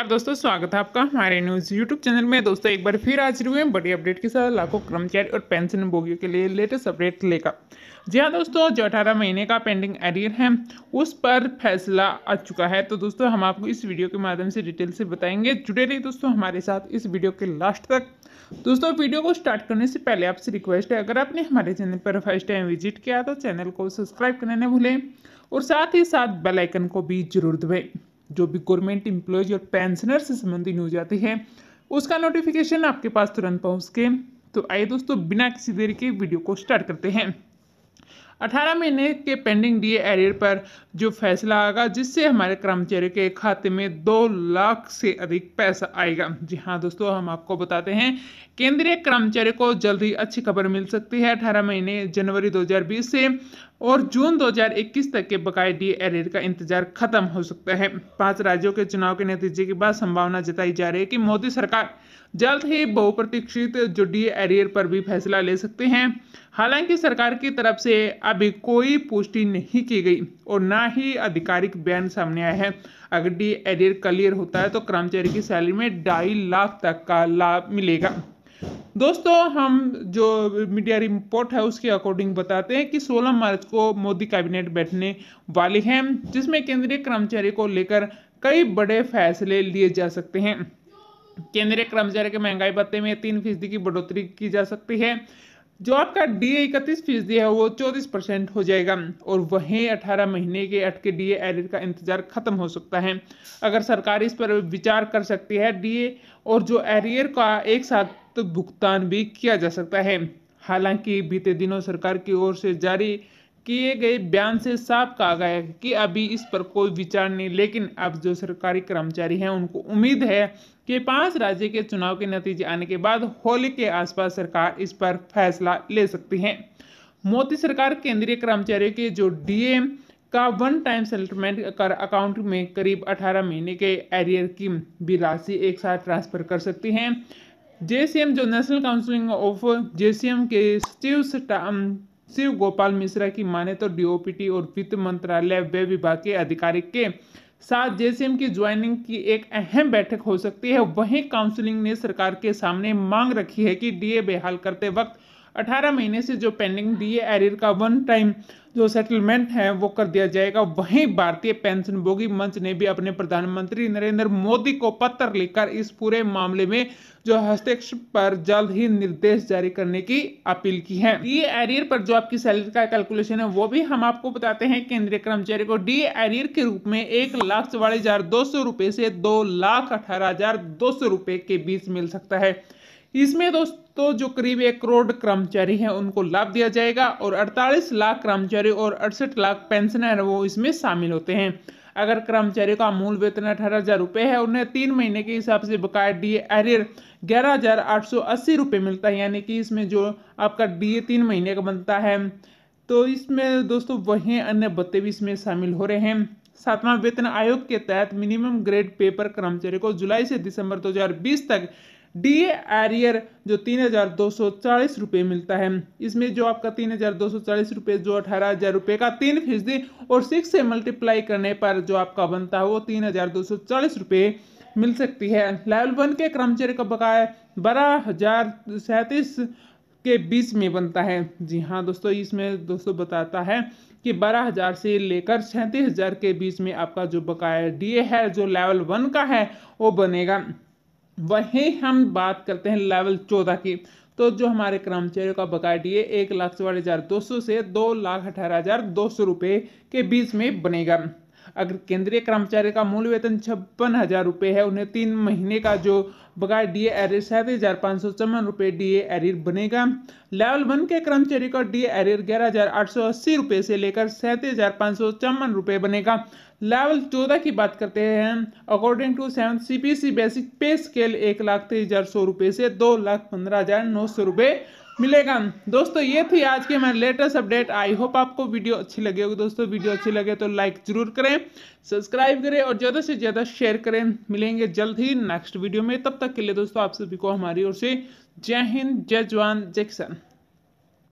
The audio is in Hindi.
नमस्कार दोस्तों स्वागत है आपका हमारे न्यूज़ यूट्यूब चैनल में दोस्तों एक बार फिर हाजिर हुए हैं बड़ी अपडेट के साथ लाखों कर्मचारी और पेंशन भोगियों के लिए लेटेस्ट अपडेट लेकर जी हाँ दोस्तों जो अठारह महीने का पेंडिंग एरियर है उस पर फैसला आ चुका है तो दोस्तों हम आपको इस वीडियो के माध्यम से डिटेल से बताएंगे जुड़े रहिए दोस्तों हमारे साथ इस वीडियो के लास्ट तक दोस्तों वीडियो को स्टार्ट करने से पहले आपसे रिक्वेस्ट है अगर आपने हमारे चैनल पर फर्स्ट टाइम विजिट किया तो चैनल को सब्सक्राइब करने न भूलें और साथ ही साथ बेलाइकन को भी जरूर दबाएँ जो भी गवर्नमेंट एम्प्लॉयज और पेंशनर से संबंधित न्यूज आती है उसका नोटिफिकेशन आपके पास तुरंत पहुंच के तो आइए दोस्तों बिना किसी देरी के वीडियो को स्टार्ट करते हैं 18 महीने के पेंडिंग डीए एरियर पर जो फैसला आएगा जिससे हमारे कर्मचारियों के खाते में दो लाख से अधिक पैसा आएगा जी हाँ दोस्तों हम आपको बताते हैं केंद्रीय कर्मचारी को जल्द ही अच्छी खबर मिल सकती है 18 महीने जनवरी 2020 से और जून 2021 तक के बकाया डी एरेड का इंतजार खत्म हो सकता है पांच राज्यों के चुनाव के नतीजे के बाद संभावना जताई जा रही है कि मोदी सरकार जल्द ही बहुप्रतीक्षित जो डी एरियर पर भी फैसला ले सकते हैं हालांकि सरकार की तरफ से अभी कोई पुष्टि नहीं की गई और ना ही आधिकारिक बयान सामने आया है अगर डी एरियर क्लियर होता है तो कर्मचारी की सैलरी में ढाई लाख तक का लाभ मिलेगा दोस्तों हम जो मीडिया रिपोर्ट है उसके अकॉर्डिंग बताते हैं कि 16 मार्च को मोदी कैबिनेट बैठने वाली है जिसमें केंद्रीय कर्मचारी को लेकर कई बड़े फैसले लिए जा सकते हैं केंद्रीय कर्मचारी के महंगाई भत्ते में तीन फीसदी की बढ़ोतरी की जा सकती है जो आपका डी ए इकतीस फीसदी है वो चौबीस परसेंट हो जाएगा और वहीं अठारह महीने के अटके डी एडिट का इंतजार खत्म हो सकता है अगर सरकार इस पर विचार कर सकती है डी ए और जो एरियर का एक साथ तो भुगतान भी किया जा सकता है हालांकि बीते दिनों सरकार की ओर से जारी किए गए बयान से साफ कहा गया है कि अभी इस पर कोई विचार नहीं लेकिन अब जो सरकारी कर्मचारी हैं उनको उम्मीद है कि पांच राज्य के चुनाव के नतीजे आने के बाद होली के आसपास सरकार इस पर फैसला ले सकती है मोदी सरकार केंद्रीय कर्मचारियों के जो डीएम का वन टाइम सेटलमेंट कर अकाउंट में करीब 18 महीने के एरियर की भी राशि एक साथ ट्रांसफर कर सकती हैं जेसीएम जो नेशनल काउंसिलिंग ऑफ जेसीएम के शिव शिव गोपाल मिश्रा की माने तो डीओपीटी और वित्त मंत्रालय व विभाग के अधिकारी के साथ जेसीएम की ज्वाइनिंग की एक अहम बैठक हो सकती है वहीं काउंसिलिंग ने सरकार के सामने मांग रखी है कि डीए बेहाल करते वक्त 18 महीने से जो पेंडिंग डीए एरियर का वन टाइम जो सेटलमेंट है वो कर दिया जाएगा वहीं भारतीय पेंशन भोगी मंच ने भी अपने प्रधानमंत्री नरेंद्र मोदी को पत्र लिखकर इस पूरे मामले में जो हस्तक्षेप पर जल्द ही निर्देश जारी करने की अपील की है डी एरियर पर जो आपकी सैलरी का कैलकुलेशन है वो भी हम आपको बताते हैं केंद्रीय कर्मचारी को डी एरियर के रूप में एक लाख चौवालीस हजार दो सौ रुपए से दो लाख अठारह हजार दो सौ रुपए के बीच मिल सकता है इसमें दोस्तों जो करीब एक करोड़ कर्मचारी हैं उनको लाभ दिया जाएगा और 48 लाख कर्मचारी और अड़सठ लाख पेंशनर वो इसमें शामिल होते हैं अगर कर्मचारियों का मूल वेतन अठारह हज़ार रुपये है उन्हें तीन महीने के हिसाब से बकाया डी एरियर ग्यारह हज़ार आठ सौ अस्सी रुपये मिलता है यानी कि इसमें जो आपका डी तीन महीने का बनता है तो इसमें दोस्तों वहीं अन्य भत्ते भी इसमें शामिल हो रहे हैं सातवां वेतन आयोग के तहत मिनिमम ग्रेड पेपर कर्मचारी को जुलाई से दिसंबर 2020 तक डी एरियर जो तीन हज़ार दो सौ चालीस रुपये मिलता है इसमें जो आपका तीन हज़ार दो सौ चालीस रुपये जो अठारह हज़ार रुपये का तीन फीसदी और सिक्स से मल्टीप्लाई करने पर जो आपका बनता है वो तीन हज़ार दो सौ चालीस रुपये मिल सकती है लेवल वन के कर्मचारी का बकाया बारह हज़ार सैंतीस के बीच में बनता है जी हाँ दोस्तों इसमें दोस्तों बताता है कि बारह हज़ार से लेकर सैंतीस हज़ार के बीच में आपका जो बकाया डी है जो लेवल वन का है वो बनेगा वही हम बात करते हैं लेवल चौदह की तो जो हमारे कर्मचारियों का बकाया एक लाख चौवालीस हज़ार दो सौ से दो लाख अठारह हज़ार दो सौ रुपये के बीच में बनेगा अगर केंद्रीय कर्मचारी का मूल वेतन छप्पन हज़ार रुपये है उन्हें तीन महीने का जो बगैर डी एरियर सैंतीस हज़ार पाँच सौ चौवन रुपये डी एरियर बनेगा लेवल वन के कर्मचारी का डी एरियर ग्यारह हज़ार आठ सौ अस्सी रुपये से लेकर सैंतीस हज़ार पाँच सौ चौवन रुपये बनेगा लेवल चौदह की बात करते हैं according to seven C C basic pay scale एक लाख तेईस हज़ार सौ रुपये से दो लाख पंद्रह हज़ार नौ सौ रुपये मिलेगा दोस्तों ये थी आज की हमारी लेटेस्ट अपडेट आई होप आपको वीडियो अच्छी लगी होगी दोस्तों वीडियो अच्छी लगे तो लाइक जरूर करें सब्सक्राइब करें और ज़्यादा से ज़्यादा शेयर करें मिलेंगे जल्द ही नेक्स्ट वीडियो में तब तक के लिए दोस्तों आप सभी को हमारी ओर से जय हिंद जय जवान जय किसान